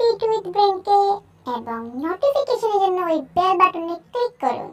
bit with ব্রেনকে এবং নোটিফিকেশনের জন্য ওই বেল বাটনে ক্লিক করুন